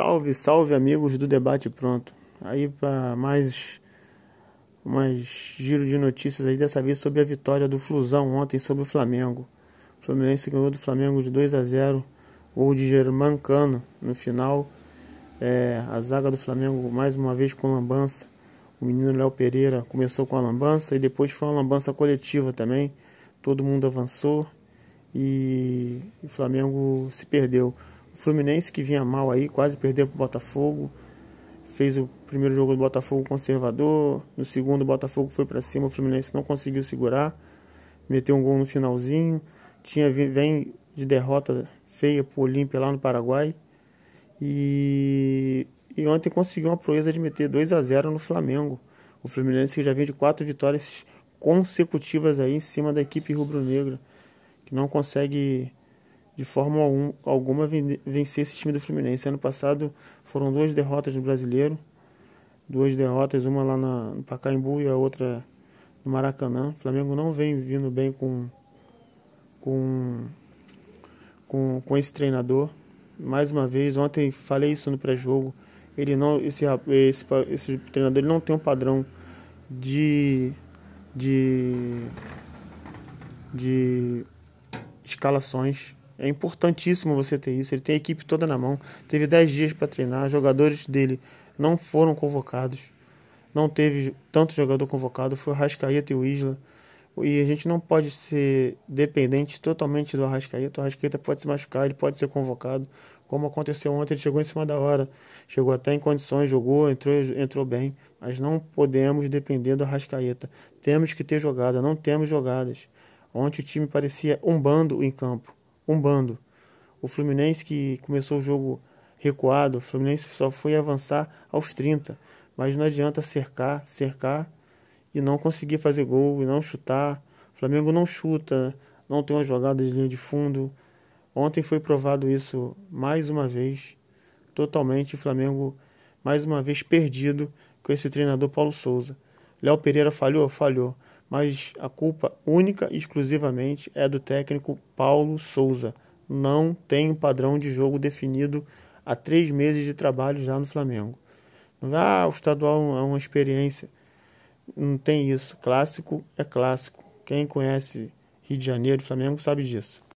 Salve, salve amigos do Debate Pronto. Aí para mais umas giro de notícias aí dessa vez sobre a vitória do Flusão ontem sobre o Flamengo. O Fluminense ganhou do Flamengo de 2 a 0, ou de Cano no final. É, a zaga do Flamengo mais uma vez com lambança. O menino Léo Pereira começou com a lambança e depois foi uma lambança coletiva também. Todo mundo avançou e o Flamengo se perdeu. O Fluminense que vinha mal aí, quase perdeu para o Botafogo. Fez o primeiro jogo do Botafogo conservador. No segundo, o Botafogo foi para cima. O Fluminense não conseguiu segurar. Meteu um gol no finalzinho. Tinha, vem de derrota feia para o Olímpia lá no Paraguai. E, e ontem conseguiu uma proeza de meter 2 a 0 no Flamengo. O Fluminense que já vem de quatro vitórias consecutivas aí em cima da equipe rubro-negra, que não consegue de forma alguma vencer esse time do Fluminense. Ano passado foram duas derrotas no Brasileiro, duas derrotas, uma lá na, no Pacaembu e a outra no Maracanã. O Flamengo não vem vindo bem com, com, com, com esse treinador. Mais uma vez, ontem falei isso no pré-jogo. Ele não, esse, esse, esse treinador ele não tem um padrão de, de, de escalações é importantíssimo você ter isso. Ele tem a equipe toda na mão. Teve 10 dias para treinar. Jogadores dele não foram convocados. Não teve tanto jogador convocado. Foi o Rascaeta e o Isla. E a gente não pode ser dependente totalmente do Arrascaeta. O Arrascaeta pode se machucar, ele pode ser convocado. Como aconteceu ontem, ele chegou em cima da hora. Chegou até em condições, jogou, entrou, entrou bem. Mas não podemos depender do Arrascaeta. Temos que ter jogada, não temos jogadas. Ontem o time parecia um bando em campo um bando. O Fluminense que começou o jogo recuado, o Fluminense só foi avançar aos 30, mas não adianta cercar, cercar e não conseguir fazer gol e não chutar. O Flamengo não chuta, não tem uma jogada de linha de fundo. Ontem foi provado isso mais uma vez, totalmente. O Flamengo mais uma vez perdido com esse treinador Paulo Souza. Léo Pereira falhou? Falhou mas a culpa única e exclusivamente é do técnico Paulo Souza. Não tem um padrão de jogo definido há três meses de trabalho já no Flamengo. Ah, o estadual é uma experiência. Não tem isso. Clássico é clássico. Quem conhece Rio de Janeiro e Flamengo sabe disso.